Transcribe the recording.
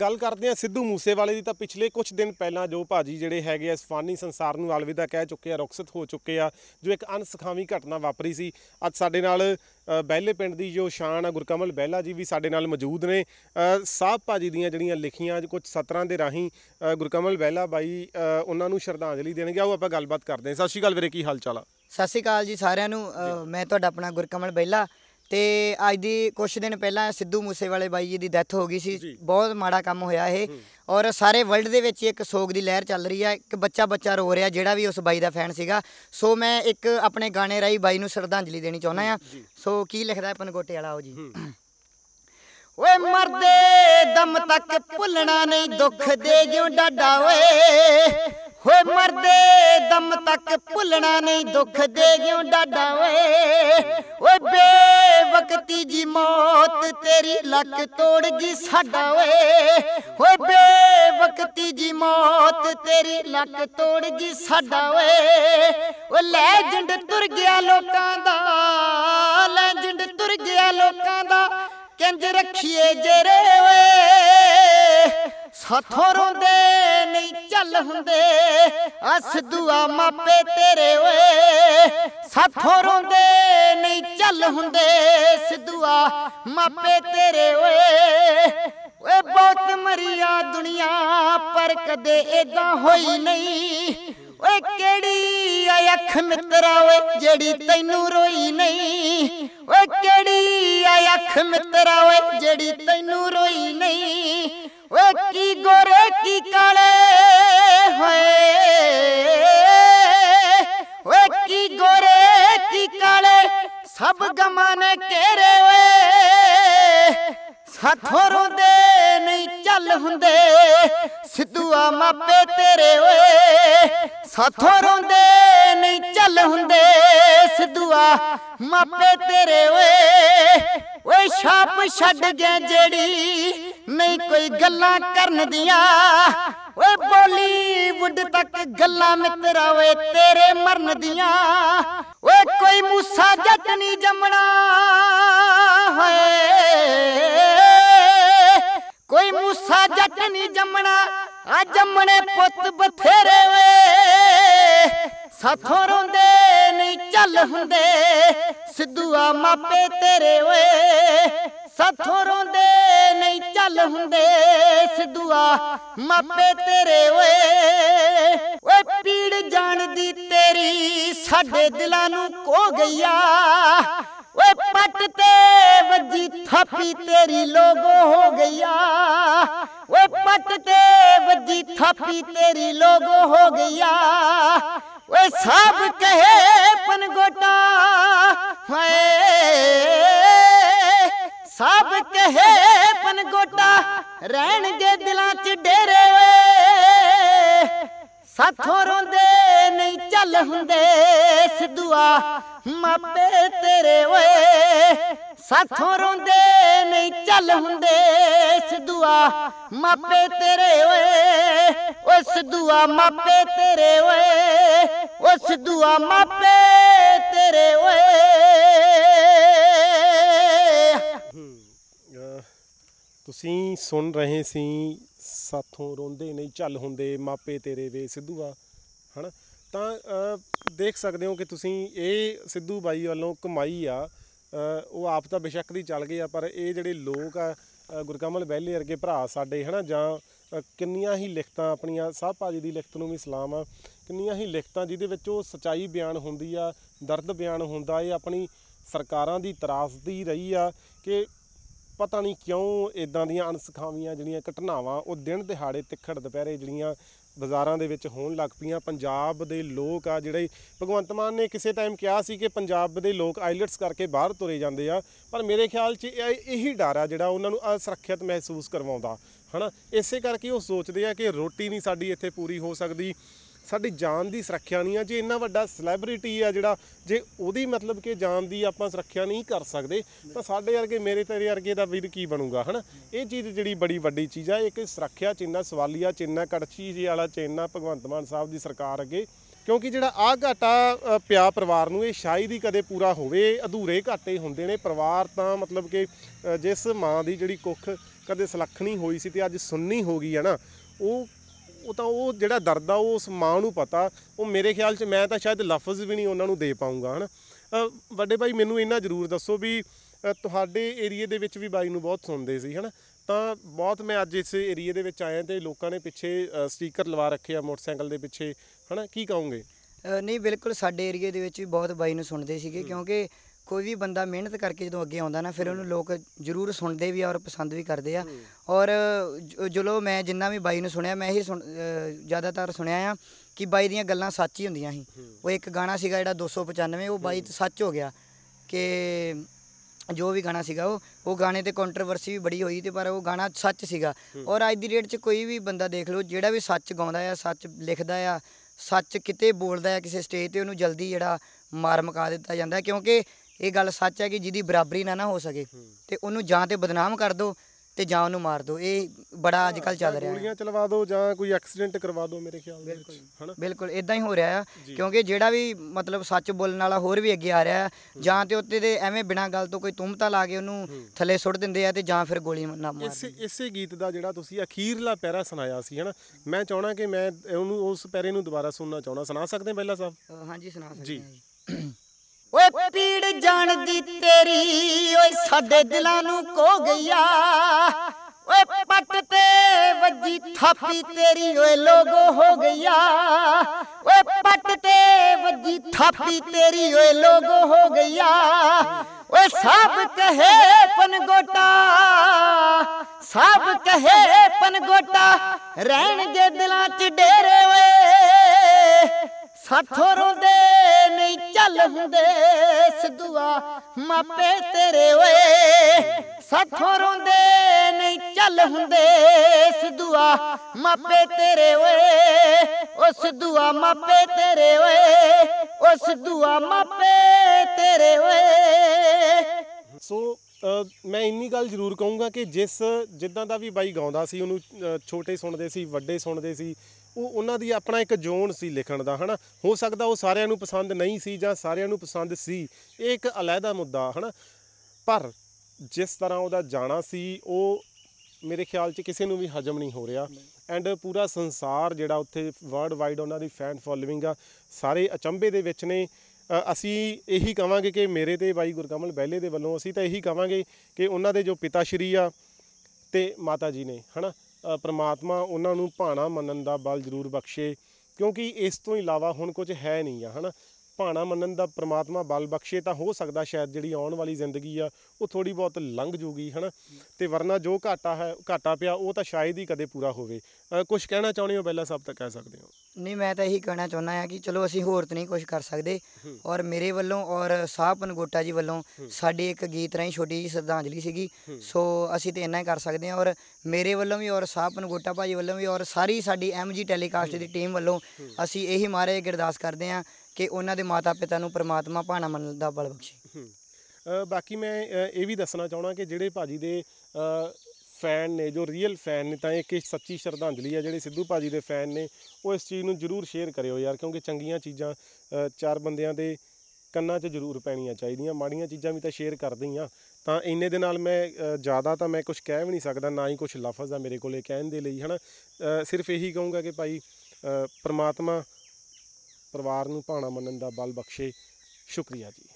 ਗੱਲ ਕਰਦੇ ਆ ਸਿੱਧੂ ਮੂਸੇਵਾਲੇ ਦੀ ਤਾਂ ਪਿਛਲੇ ਕੁਝ ਦਿਨ ਪਹਿਲਾਂ ਜੋ ਭਾਜੀ ਜਿਹੜੇ ਹੈਗੇ ਇਸ ਫਾਨੀ ਸੰਸਾਰ ਨੂੰ ਅਲਵਿਦਾ ਕਹਿ ਚੁੱਕੇ ਆ ਰੁਖਸਤ ਹੋ ਚੁੱਕੇ ਆ ਜੋ ਇੱਕ ਅਨਸਖਾਵੀ ਘਟਨਾ ਵਾਪਰੀ ਸੀ ਅੱਜ ਸਾਡੇ ਨਾਲ ਬਹਿਲੇ ਪਿੰਡ ਦੀ ਜੋ ਸ਼ਾਨ ਆ ਗੁਰਕਮਲ ਬਹਿਲਾ ਜੀ ਵੀ ਸਾਡੇ ਨਾਲ ਮੌਜੂਦ ਨੇ ਸਾਹਿਬ ਭਾਜੀ ਦੀਆਂ ਜਿਹੜੀਆਂ ਲਿਖੀਆਂ ਕੁਝ ਸਤਰਾਂ ਦੇ ਰਾਹੀਂ ਗੁਰਕਮਲ ਬਹਿਲਾ ਬਾਈ ਉਹਨਾਂ ਨੂੰ ਸ਼ਰਧਾਂਜਲੀ ਦੇਣਗੇ ਆਓ ਆਪਾਂ ਗੱਲਬਾਤ ਕਰਦੇ ਹਾਂ ਸਤਿ ਸ਼੍ਰੀ ਅਕਾਲ ਵੀਰੇ ਕੀ ਹਾਲ ਚਾਲ ਆ ਸਤਿ ਸ਼੍ਰੀ ਅਕਾਲ ਜੀ ਸਾਰਿਆਂ ਨੂੰ ਮੈਂ ਤੁਹਾਡਾ ਆਪਣਾ ਗੁਰਕਮਲ ਬਹਿਲਾ ਤੇ ਅੱਜ ਦੀ ਕੁਝ ਦਿਨ ਪਹਿਲਾਂ ਸਿੱਧੂ ਮੂਸੇਵਾਲੇ ਬਾਈ ਜੀ ਦੀ ਡੈਥ ਹੋ ਗਈ ਸੀ ਬਹੁਤ ਮਾੜਾ ਕੰਮ ਹੋਇਆ ਇਹ ਔਰ ਸਾਰੇ ਵਰਲਡ ਦੇ ਵਿੱਚ ਇੱਕ ਸੋਗ ਦੀ ਲਹਿਰ ਚੱਲ ਰਹੀ ਹੈ ਇੱਕ ਬੱਚਾ ਬੱਚਾ ਰੋ ਰਿਹਾ ਜਿਹੜਾ ਵੀ ਉਸ ਬਾਈ ਦਾ ਫੈਨ ਸੀਗਾ ਸੋ ਮੈਂ ਇੱਕ ਆਪਣੇ ਗਾਣੇ ਰਾਈ ਬਾਈ ਨੂੰ ਸ਼ਰਧਾਂਜਲੀ ਦੇਣੀ ਚਾਹੁੰਦਾ ਆ ਸੋ ਕੀ ਲਿਖਦਾ ਹੈ ਪਨਗੋਟੇ ਵਾਲਾ ਉਹ ਜੀ ਓਏ ਮਰਦੇ ਦਮ ਤੱਕ ਭੁੱਲਣਾ ਨਹੀਂ ਦੁੱਖ ਦੇ ਜਿਉਂ ਡਾਡਾ ਓਏ ਹੋਏ ਮਰਦੇ ਦਮ ਤੱਕ ਭੁੱਲਣਾ ਨਹੀਂ ਦੁੱਖ ਦੇ ਗਿਉ ਡਾਡਾ ਓਏ ਓਏ ਬੇਵਕਤੀ ਜੀ ਮੌਤ ਤੇਰੀ ਲੱਕ ਤੋੜ ਗਈ ਸਾਡਾ ਓਏ ਓਏ ਬੇਵਕਤੀ ਜੀ ਮੌਤ ਤੇਰੀ ਲੱਕ ਤੋੜ ਗਈ ਸਾਡਾ ਓਏ ਓ ਲੈਜੰਡ ਤੁਰ ਗਿਆ ਲੋਕਾਂ ਦਾ ਲੈਜੰਡ ਤੁਰ ਗਿਆ ਲੋਕਾਂ ਦਾ ਕਿੰਜ ਰੱਖੀਏ ਜਰੇ ਓਏ ਸਾਥੋਂ ਰੋਂਦੇ ਨਹੀਂ ਚੱਲ ਹੁੰਦੇ ਅਸ ਦੁਆ ਮਾਪੇ ਤੇਰੇ ਓਏ ਸਾਥੋਂ ਰੋਂਦੇ ਨਹੀਂ ਚੱਲ ਹੁੰਦੇ ਸਿੱਧੂਆ ਮਾਪੇ ਤੇਰੇ ਓਏ ਓਏ ਬਹੁਤ ਮਰੀਆ ਦੁਨੀਆ ਪਰ ਕਦੇ ਇਦਾਂ ਹੋਈ ਨਹੀਂ ਓਏ ਕਿਹੜੀ ਅੱਖ ਮਿੱਤਰਾ ਓਏ ਜਿਹੜੀ ਤੈਨੂੰ ਰੋਈ ਨਹੀਂ ਓਏ ਕਿਹੜੀ ਮਿੱਤਰਾ ਓਏ ਜਿਹੜੀ ਤੈਨੂੰ ਰੋਈ ਨਹੀਂ ਓਏ ਕੀ ਗੋਰੇ ਕੀ ਕਾਲੇ ਹੋਏ ਓਏ ਕੀ ਗੋਰੇ ਕੀ ਕਾਲੇ ਸਭ ਗਮਾਂ ਨੇ ਘੇਰੇ ਓਏ ਸਾਥੋਂ ਰੁੰਦੇ ਨਹੀਂ ਚੱਲ ਹੁੰਦੇ ਸਿੱਧੂਆ ਮਾਪੇ ਤੇਰੇ ਓਏ ਸਾਥੋਂ ਰੁੰਦੇ ਨਹੀਂ ਚੱਲ ਹੁੰਦੇ ਸਿੱਧੂਆ ਮਾਪੇ ਤੇਰੇ ਓਏ ਓਏ ਛਾਪ ਛੱਡ ਗਏ ਜਿਹੜੀ ਨਹੀਂ ਕੋਈ ਗੱਲਾਂ ਕਰਨ ਦੀਆਂ ਓਏ ਬੋਲੀਵੁੱਡ ਤੱਕ ਗੱਲਾਂ ਮਿੱਤਰਾ ਓਏ ਤੇਰੇ ਮਰਨ ਦੀਆਂ ਓਏ ਕੋਈ ਮੂਸਾ ਜੱਟ ਨਹੀਂ ਜੰਮਣਾ ਹੋਏ ਕੋਈ ਮੂਸਾ ਜੱਟ ਨਹੀਂ ਜੰਮਣਾ ਆ ਜੰਮਣੇ ਪੁੱਤ ਬਥੇਰੇ ਓਏ ਸਾਥੋਂ ਰੋਂਦੇ ਨਹੀਂ ਚੱਲ ਹੁੰਦੇ ਸਿੱਧੂਆ ਮਾਪੇ ਤੇਰੇ ਓਏ ਸਾਥੋਂ ਰੋਂਦੇ ਨਹੀਂ ਚੱਲ ਹੁੰਦੇ ਸਿੱਧੂਆ ਮਾਪੇ ਤੇਰੇ ਓਏ ਓਏ ਪੀੜ ਜਾਣਦੀ ਤੇਰੀ ਸਾਡੇ ਦਿਲਾਂ ਨੂੰ ਕੋ ਗਈਆ ਓਏ ਪੱਟ ਤੇ ਵੱਜੀ ਥਾਪੀ ਤੇਰੀ ਲੋਗੋ ਹੋ ਗਈਆ ਓਏ ਪੱਟ ਤੇ ਵੱਜੀ ਥਾਪੀ ਤੇਰੀ ਲੋਗੋ ਹੋ ਗਈਆ ਓਏ ਸਭ ਕਹੇ ਪਨਗੋਟਾ ਹਏ ਸਭ ਕਹੇ ਪਨਗੋਟਾ ਦੇ ਦਿਲਾਂ 'ਚ ਡੇਰੇ ਓਏ ਸਾਥੋਂ ਰੋਂਦੇ ਨਹੀਂ ਚੱਲ ਹੁੰਦੇ ਸਿੱਧੂਆ ਮਾਪੇ ਤੇਰੇ ਓਏ ਸਾਥੋਂ ਰੋਂਦੇ ਨਹੀਂ ਚੱਲ ਹੁੰਦੇ ਸਿੱਧੂਆ ਮਾਪੇ ਤੇਰੇ ਓਏ ਓ ਸਿੱਧੂਆ ਮਾਪੇ ਤੇਰੇ ਓਏ ਓ ਸਿੱਧੂਆ ਮਾਪੇ ਤੇਰੇ ਓਏ ਤੁਸੀਂ ਸੁਣ ਰਹੇ ਸੀ ਸਾਥੋਂ ਰੋਂਦੇ ਨਹੀਂ ਚੱਲ ਹੁੰਦੇ ਮਾਪੇ ਤੇਰੇ ਵੇ ਸਿੱਧੂਆ ਹਨਾ ਤਾਂ ਦੇਖ ਸਕਦੇ ਹੋ ਕਿ ਤੁਸੀਂ ਇਹ ਸਿੱਧੂ ਬਾਈ ਵੱਲੋਂ ਕਮਾਈ ਆ ਉਹ ਆਪ ਤਾਂ ਬਿਸ਼ੱਕ ਦੀ ਚੱਲ ਗਈ ਆ ਪਰ ਇਹ ਜਿਹੜੇ ਲੋਕ ਆ ਗੁਰਕਮਲ ਬਹਿਲੇ ਵਰਗੇ ਭਰਾ ਸਾਡੇ ਹਨਾ ਜਾਂ ਕਿੰਨੀਆਂ ਹੀ ਲਿਖਤਾਂ ਆਪਣੀਆਂ ਸਭ ਭਾਜੀ ਦੀ ਲਿਖਤ ਨੂੰ ਵੀ ਸਲਾਮ ਆ ਕਿੰਨੀਆਂ ਹੀ ਲਿਖਤਾਂ ਜਿਹਦੇ ਵਿੱਚ ਉਹ ਸਚਾਈ ਬਿਆਨ ਹੁੰਦੀ ਆ ਦਰਦ ਬਿਆਨ ਹੁੰਦਾ ਇਹ ਆਪਣੀ ਸਰਕਾਰਾਂ ਦੀ ਤਰਾਸਦੀ ਰਹੀ ਆ ਕਿ ਪਤਾ ਨਹੀਂ ਕਿਉਂ ਇਦਾਂ ਦੀਆਂ ਅਨਸਖਾਵੀਆਂ ਜਿਹੜੀਆਂ ਘਟਨਾਵਾਂ ਉਹ ਦਿਨ ਦਿਹਾੜੇ ਤਿੱਖੜ ਦੁਪਹਿਰੇ ਜਿਹੜੀਆਂ ਬਾਜ਼ਾਰਾਂ ਦੇ ਵਿੱਚ ਹੋਣ ਲੱਗ ਪਈਆਂ ਪੰਜਾਬ ਦੇ ਲੋਕ ਆ ਜਿਹੜੇ ਭਗਵੰਤ ਮਾਨ ਨੇ ਕਿਸੇ ਟਾਈਮ ਕਿਹਾ ਸੀ ਕਿ ਪੰਜਾਬ ਦੇ ਲੋਕ ਆਈਲਟਸ ਕਰਕੇ ਬਾਹਰ ਤੁਰੇ ਜਾਂਦੇ ਆ ਪਰ ਮੇਰੇ ਖਿਆਲ 'ਚ ਇਹੀ ਡਰ ਆ ਜਿਹੜਾ ਉਹਨਾਂ ਨੂੰ ਅਸੁਰੱਖਿਅਤ ਮਹਿਸੂਸ ਕਰਵਾਉਂਦਾ ਹਨਾ ਇਸੇ ਕਰਕੇ ਉਹ ਸੋਚਦੇ ਆ ਕਿ ਰੋਟੀ ਨਹੀਂ ਸਾਡੀ ਇੱਥੇ ਪੂਰੀ ਹੋ ਸਕਦੀ ਸਾਡੀ ਜਾਨ ਦੀ ਸੁਰੱਖਿਆ ਨਹੀਂ ਆ ਜੇ ਇੰਨਾ ਵੱਡਾ ਸੈਲਿਬ੍ਰਿਟੀ ਆ ਜਿਹੜਾ ਜੇ ਉਹਦੀ ਮਤਲਬ ਕਿ ਜਾਨ ਦੀ ਆਪਾਂ ਸੁਰੱਖਿਆ ਨਹੀਂ ਕਰ ਸਕਦੇ ਤਾਂ ਸਾਡੇ ਵਰਗੇ ਮੇਰੇ ਤੇਰੇ ਵਰਗੇ ਦਾ ਵੀਰ ਕੀ ਬਣੂਗਾ ਹਨਾ ਇਹ ਚੀਜ਼ ਜਿਹੜੀ ਬੜੀ ਵੱਡੀ ਚੀਜ਼ ਆ ਇੱਕ ਸੁਰੱਖਿਆ ਚਿੰਨਾ ਸਵਾਲੀਆ ਚਿੰਨਾ ਕੜਛੀ ਜੀ ਵਾਲਾ ਚਿੰਨਾ ਭਗਵੰਤ ਮਾਨ ਸਾਹਿਬ ਦੀ ਸਰਕਾਰ ਅੱਗੇ ਕਿਉਂਕਿ ਜਿਹੜਾ ਆ ਘਾਟਾ ਪਿਆ ਪਰਿਵਾਰ ਨੂੰ ਇਹ ਸ਼ਾਇਦ ਹੀ ਕਦੇ ਪੂਰਾ ਹੋਵੇ ਅਧੂਰੇ ਘਾਟੇ ਹੁੰਦੇ ਨੇ ਪਰਿਵਾਰ ਤਾਂ ਮਤਲਬ ਕਿ ਜਿਸ ਮਾਂ ਦੀ ਜਿਹੜੀ ਕੁੱਖ ਕਦੇ ਸਲੱਖਣੀ ਹੋਈ ਸੀ ਤੇ ਅੱਜ ਸੁੰਨੀ ਹੋ ਗਈ ਹੈ ਨਾ ਉਹ ਉਹ ਤਾਂ ਉਹ ਜਿਹੜਾ ਦਰਦ ਆ ਉਹ ਉਸ ਮਾਂ ਨੂੰ ਪਤਾ ਉਹ ਮੇਰੇ ਖਿਆਲ 'ਚ ਮੈਂ ਤਾਂ ਸ਼ਾਇਦ ਲਫ਼ਜ਼ ਵੀ ਨਹੀਂ ਉਹਨਾਂ ਨੂੰ ਦੇ ਪਾਉਂਗਾ ਹਨਾ ਵੱਡੇ ਭਾਈ ਮੈਨੂੰ ਇਹਨਾਂ ਜ਼ਰੂਰ ਦੱਸੋ ਵੀ ਤੁਹਾਡੇ ਏਰੀਏ ਦੇ ਵਿੱਚ ਵੀ ਬਾਈ ਨੂੰ ਬਹੁਤ ਸੁਣਦੇ ਸੀ ਹਨਾ ਤਾਂ ਬਹੁਤ ਮੈਂ ਅੱਜ ਇਸ ਏਰੀਏ ਦੇ ਵਿੱਚ ਆਇਆ ਤੇ ਲੋਕਾਂ ਨੇ ਪਿੱਛੇ ਸਟicker ਲਵਾ ਰੱਖੇ ਆ ਮੋਟਰਸਾਈਕਲ ਦੇ ਪਿੱਛੇ ਹਨਾ ਕੀ ਕਹੋਗੇ ਨਹੀਂ ਬਿਲਕੁਲ ਸਾਡੇ ਏਰੀਏ ਦੇ ਵਿੱਚ ਵੀ ਬਹੁਤ ਬਾਈ ਨੂੰ ਸੁਣਦੇ ਸੀਗੇ ਕਿਉਂਕਿ ਕੋਈ ਵੀ ਬੰਦਾ ਮਿਹਨਤ ਕਰਕੇ ਜਦੋਂ ਅੱਗੇ ਆਉਂਦਾ ਨਾ ਫਿਰ ਉਹਨੂੰ ਲੋਕ ਜ਼ਰੂਰ ਸੁਣਦੇ ਵੀ ਆ ਔਰ ਪਸੰਦ ਵੀ ਕਰਦੇ ਆ ਔਰ ਜਲੋ ਮੈਂ ਜਿੰਨਾ ਵੀ ਬਾਈ ਨੂੰ ਸੁਣਿਆ ਮੈਂ ਇਹ ਜ਼ਿਆਦਾਤਰ ਸੁਣਿਆ ਆ ਕਿ ਬਾਈ ਦੀਆਂ ਗੱਲਾਂ ਸੱਚ ਹੀ ਹੁੰਦੀਆਂ ਸੀ ਉਹ ਇੱਕ ਗਾਣਾ ਸੀਗਾ ਜਿਹੜਾ 295 ਉਹ ਬਾਈ ਸੱਚ ਹੋ ਗਿਆ ਕਿ ਜੋ ਵੀ ਗਾਣਾ ਸੀਗਾ ਉਹ ਉਹ ਗਾਣੇ ਤੇ ਕੰਟਰੋਵਰਸੀ ਵੀ ਬੜੀ ਹੋਈ ਤੇ ਪਰ ਉਹ ਗਾਣਾ ਸੱਚ ਸੀਗਾ ਔਰ ਅੱਜ ਦੀ ਡੇਟ 'ਚ ਕੋਈ ਵੀ ਬੰਦਾ ਦੇਖ ਲਓ ਜਿਹੜਾ ਵੀ ਸੱਚ ਗਾਉਂਦਾ ਆ ਸੱਚ ਲਿਖਦਾ ਆ ਸੱਚ ਕਿਤੇ ਬੋਲਦਾ ਆ ਕਿਸੇ ਸਟੇਜ ਤੇ ਉਹਨੂੰ ਜਲਦੀ ਜਿਹੜਾ ਮਾਰ ਮਕਾ ਦਿੱਤਾ ਜਾਂਦਾ ਕਿਉਂਕਿ ਇਹ ਗੱਲ ਸੱਚ ਹੈ ਕਿ ਜਿਹਦੀ ਬਰਾਬਰੀ ਨਾ ਨਾ ਹੋ ਸਕੇ ਤੇ ਉਹਨੂੰ ਜਾਂ ਤੇ ਬਦਨਾਮ ਕਰ ਦੋ ਤੇ ਜਾਂ ਉਹਨੂੰ ਮਾਰ ਦੋ ਇਹ ਬੜਾ ਅੱਜ ਕੱਲ ਚੱਲ ਰਿਹਾ ਹੈ ਗੋਲੀਆਂ ਚਲਵਾ ਦੋ ਜਾਂ ਕੋਈ ਐਕਸੀਡੈਂਟ ਕਰਵਾ ਦੋ ਮੇਰੇ ਖਿਆਲ ਵਿੱਚ ਹਨਾ ਬਿਲਕੁਲ ਇਦਾਂ ਹੀ ਹੋ ਰਿਹਾ ਹੈ ਕਿਉਂਕਿ ਜਿਹੜਾ ਵੀ ਮਤਲਬ ਸੱਚ ਬੋਲਣ ਵਾਲਾ ਹੋਰ ਵੀ ਅੱਗੇ ਆ ਰਿਹਾ ਹੈ ਜਾਂ ਤੇ ਉੱਤੇ ਦੇ ਐਵੇਂ ਬਿਨਾਂ ਗੱਲ ਤੋਂ ਕੋਈ ਤੁਮਤਾ ਲਾ ਕੇ ਉਹਨੂੰ ਥੱਲੇ ਸੁੱਟ ਦਿੰਦੇ ਆ ਤੇ ਜਾਂ ਫਿਰ ਗੋਲੀ ਨਾ ਮਾਰ ਇਸੇ ਇਸੇ ਗੀਤ ਦਾ ਜਿਹੜਾ ਤੁਸੀਂ ਅਖੀਰਲਾ ਪੈਰਾ ਸੁਣਾਇਆ ਸੀ ਹਨਾ ਮੈਂ ਚਾਹਣਾ ਕਿ ਮੈਂ ਉਹਨੂੰ ਉਸ ਪੈਰੇ ਨੂੰ ਦੁਬਾਰਾ ਸੁਣਨਾ ਚਾਹਣਾ ਸੁਣਾ ਸਕਦੇ ਪਹਿਲਾਂ ਸਾਹਿਬ ਹਾਂਜੀ ਸੁਣਾ ਸਕਦੇ ਜੀ ਓਏ ਪੀੜ ਜਾਣਦੀ ਤੇਰੀ ਓਏ ਸਾਡੇ ਦਿਲਾਂ ਨੂੰ ਕੋ ਗਈਆ ਓਏ ਪੱਟ ਤੇ ਵੱਜੀ ਥਾਪੀ ਤੇਰੀ ਓਏ ਲੋਗੋ ਹੋ ਗਈਆ ਓਏ ਪੱਟ ਤੇ ਵੱਜੀ ਥਾਪੀ ਤੇਰੀ ਓਏ ਲੋਗੋ ਹੋ ਗਈਆ ਓਏ ਸਭ ਕਹੇ ਪਨਗੋਟਾ ਸਭ ਕਹੇ ਪਨਗੋਟਾ ਰਹਿਣਗੇ ਦਿਲਾਂ 'ਚ ਡੇਰੇ ਓਏ ਸਾਥੋਂ ਰੋਂਦੇ ਚੱਲ ਹੁੰਦੇ ਸਿੱਧੂਆ ਮਾਪੇ ਤੇਰੇ ਓਏ ਸਾਥੋਂ ਰੋਂਦੇ ਨਹੀਂ ਚੱਲ ਹੁੰਦੇ ਸਿੱਧੂਆ ਮਾਪੇ ਤੇਰੇ ਓਏ ਉਸ ਦੁਆ ਮਾਪੇ ਤੇਰੇ ਓਏ ਉਸ ਦੁਆ ਮਾਪੇ ਤੇਰੇ ਓਏ ਸੋ ਮੈਂ ਇੰਨੀ ਗੱਲ ਜ਼ਰੂਰ ਕਹੂੰਗਾ ਕਿ ਜਿਸ ਜਿੱਦਾਂ ਦਾ ਵੀ ਬਾਈ ਗਾਉਂਦਾ ਸੀ ਉਹਨੂੰ ਛੋਟੇ ਸੁਣਦੇ ਸੀ ਵੱਡੇ ਸੁਣਦੇ ਸੀ ਉਹ ਉਹਨਾਂ ਦੀ ਆਪਣਾ ਇੱਕ ਜ਼ੋਨ ਸੀ ਲਿਖਣ ਦਾ ਹਨਾ ਹੋ ਸਕਦਾ ਉਹ ਸਾਰਿਆਂ ਨੂੰ ਪਸੰਦ ਨਹੀਂ ਸੀ ਜਾਂ ਸਾਰਿਆਂ ਨੂੰ ਪਸੰਦ ਸੀ ਇਹ ਇੱਕ ਅਲੱਗਾ ਮੁੱਦਾ ਹਨਾ ਪਰ ਜਿਸ ਤਰ੍ਹਾਂ ਉਹਦਾ ਜਾਣਾ ਸੀ ਉਹ ਮੇਰੇ ਖਿਆਲ 'ਚ ਕਿਸੇ ਨੂੰ ਵੀ ਹਜਮ ਨਹੀਂ ਹੋ ਰਿਹਾ ਐਂਡ ਪੂਰਾ ਸੰਸਾਰ ਜਿਹੜਾ ਉੱਥੇ ਵਰਲਡ ਵਾਈਡ ਉਹਨਾਂ ਦੀ ਫੈਨ ਫੋਲੋਇੰਗ ਆ ਸਾਰੇ ਅਚੰਬੇ ਦੇ ਵਿੱਚ ਨੇ ਅਸੀਂ ਇਹੀ ਕਵਾਂਗੇ ਕਿ ਮੇਰੇ ਤੇ ਬਾਈ ਗੁਰਕਮਲ ਬਹਿਲੇ ਦੇ ਵੱਲੋਂ ਅਸੀਂ ਤਾਂ ਇਹੀ ਕਵਾਂਗੇ ਕਿ ਉਹਨਾਂ ਦੇ ਜੋ ਪਿਤਾ ਸ਼੍ਰੀ ਆ ਤੇ ਮਾਤਾ ਜੀ ਨੇ ਹਨਾ ਪ੍ਰਮਾਤਮਾ ਉਹਨਾਂ ਨੂੰ ਭਾਣਾ ਮੰਨਣ ਦਾ ਬਲ ਜ਼ਰੂਰ ਬਖਸ਼ੇ ਕਿਉਂਕਿ ਇਸ ਤੋਂ ਇਲਾਵਾ ਹੁਣ ਕੁਝ ਹੈ ਨਹੀਂ ਆ ਹਨਾ ਭਾਣਾ ਮੰਨਣ ਦਾ ਪ੍ਰਮਾਤਮਾ ਬਲ ਬਖਸ਼ੇ ਤਾਂ ਹੋ ਸਕਦਾ ਸ਼ਾਇਦ ਜਿਹੜੀ ਆਉਣ ਵਾਲੀ ਜ਼ਿੰਦਗੀ ਆ ਉਹ ਥੋੜੀ ਬਹੁਤ ਲੰਘ ਜੂਗੀ ਹਨਾ ਤੇ ਵਰਨਾ ਜੋ ਘਾਟਾ ਹੈ ਘਾਟਾ ਪਿਆ ਉਹ ਤਾਂ ਸ਼ਾਇਦ ਹੀ ਕਦੇ ਪੂਰਾ ਹੋਵੇ ਕੁਝ ਕਹਿਣਾ ਚਾਹੁੰਦੇ ਹੋ ਪਹਿਲਾਂ ਸਭ ਤਾਂ ਕਹਿ ਸਕਦੇ ਹੋ ਨਹੀਂ ਮੈਂ ਤਾਂ ਇਹੀ ਕਹਿਣਾ ਚਾਹੁੰਦਾ ਹਾਂ ਕਿ ਚਲੋ ਅਸੀਂ ਹੋਰ ਤਾਂ ਨਹੀਂ ਕੁਝ ਕਰ ਸਕਦੇ ਔਰ ਮੇਰੇ ਵੱਲੋਂ ਔਰ ਸਾਹ ਗੋਟਾ ਜੀ ਵੱਲੋਂ ਸਾਡੇ ਇੱਕ ਗੀਤ ਰਾਹੀਂ ਛੋਟੀ ਜੀ ਸ਼ਰਧਾਂਜਲੀ ਸੀਗੀ ਸੋ ਅਸੀਂ ਤਾਂ ਇੰਨਾ ਹੀ ਕਰ ਸਕਦੇ ਹਾਂ ਔਰ ਮੇਰੇ ਵੱਲੋਂ ਵੀ ਔਰ ਸਾਹ ਗੋਟਾ ਭਾਜੀ ਵੱਲੋਂ ਵੀ ਔਰ ਸਾਰੀ ਸਾਡੀ ਐਮਜੀ ਟੈਲੀਕਾਸਟ ਦੀ ਟੀਮ ਵੱਲੋਂ ਅਸੀਂ ਇਹੀ ਮਾਰੇ ਗਿਰਦਾਸ ਕਰਦੇ ਹਾਂ ਕਿ ਉਹਨਾਂ ਦੇ ਮਾਤਾ ਪਿਤਾ ਨੂੰ ਪ੍ਰਮਾਤਮਾ ਭਾਣਾ ਮੰਨ ਦਾ ਬਲ ਬਖਸ਼ੇ ਬਾਕੀ ਮੈਂ ਇਹ ਵੀ ਦੱਸਣਾ ਚਾਹਣਾ ਕਿ ਜਿਹੜੇ ਭਾਜੀ ਦੇ ਫੈਨ ਨੇ ਜੋ ਰੀਅਲ ਫੈਨ ਨੇ ਤਾਂ ਇਹ ਇੱਕ ਸੱਚੀ ਸ਼ਰਧਾਂਜਲੀ ਆ ਜਿਹੜੇ ਸਿੱਧੂ ਭਾਜੀ ਦੇ ਫੈਨ ਨੇ ਉਹ ਇਸ ਚੀਜ਼ ਨੂੰ ਜਰੂਰ ਸ਼ੇਅਰ ਕਰਿਓ ਯਾਰ ਕਿਉਂਕਿ ਚੰਗੀਆਂ ਚੀਜ਼ਾਂ ਚਾਰ ਬੰਦਿਆਂ ਦੇ ਕੰਨਾਂ 'ਚ ਜ਼ਰੂਰ ਪੈਣੀਆਂ ਚਾਹੀਦੀਆਂ ਮਾੜੀਆਂ ਚੀਜ਼ਾਂ ਵੀ ਤਾਂ ਸ਼ੇਅਰ ਕਰਦੇ ਆ ਤਾਂ ਇੰਨੇ ਦੇ ਨਾਲ ਮੈਂ ਜ਼ਿਆਦਾ ਤਾਂ ਮੈਂ ਕੁਝ ਕਹਿ ਵੀ ਨਹੀਂ ਸਕਦਾ ਨਾ ਹੀ ਕੁਝ ਲਫ਼ਜ਼ ਆ ਮੇਰੇ ਕੋਲੇ ਕਹਿਣ ਦੇ ਲਈ ਹਨਾ ਸਿਰਫ ਇਹੀ ਕਹੂੰਗਾ ਕਿ ਭਾਈ ਪਰਮਾਤਮਾ ਪਰਿਵਾਰ ਨੂੰ ਭਾਣਾ ਮੰਨਣ ਦਾ ਬਲ ਬਖਸ਼ੇ ਸ਼ੁਕਰੀਆ ਜੀ